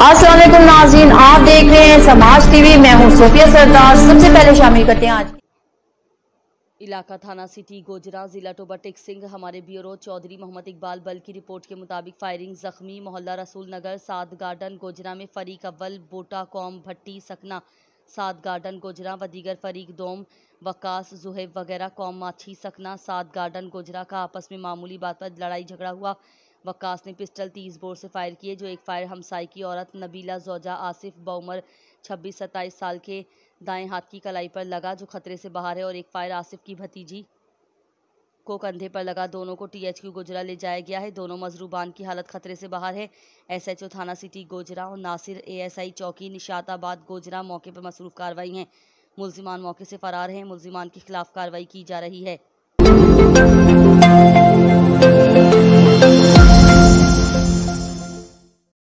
असलम नाजीन आप देख रहे हैं समाज टीवी मैं हूं सोफिया सरदार सबसे पहले शामिल करते हैं आज इलाका थाना सिटी गोजरा जिला टोबाटिक सिंह हमारे ब्यूरो चौधरी मोहम्मद इकबाल बल की रिपोर्ट के मुताबिक फायरिंग जख्मी मोहल्ला रसूल नगर सात गार्डन गोजरा में फरीक अव्वल बोटा कौम भट्टी सकना सात गार्डन गोजरा व दीगर फरीक दोम वकास जुहेब वगैरह कौम माछी सकना सात गार्डन गोजरा का आपस में मामूली बात पर लड़ाई झगड़ा हुआ वक्स ने पिस्टल तीस बोर से फायर किए जो एक फायर हमसाई की औरत नबीला जोजा आसिफ बउमर छब्बीस सत्ताईस साल के दाएं हाथ की कलाई पर लगा जो खतरे से बाहर है और एक फायर आसिफ की भतीजी को कंधे पर लगा दोनों को टीएचक्यू गोजरा ले जाया गया है दोनों मजरूबान की हालत खतरे से बाहर है एसएचओ थाना सिटी गोजरा और नासिर एएसआई चौकी निशाताबाद गोजरा मौके पर मसरूफ कार्रवाई है मुलजिमान मौके से फरार हैं मुलजिमान के खिलाफ कार्रवाई की जा रही है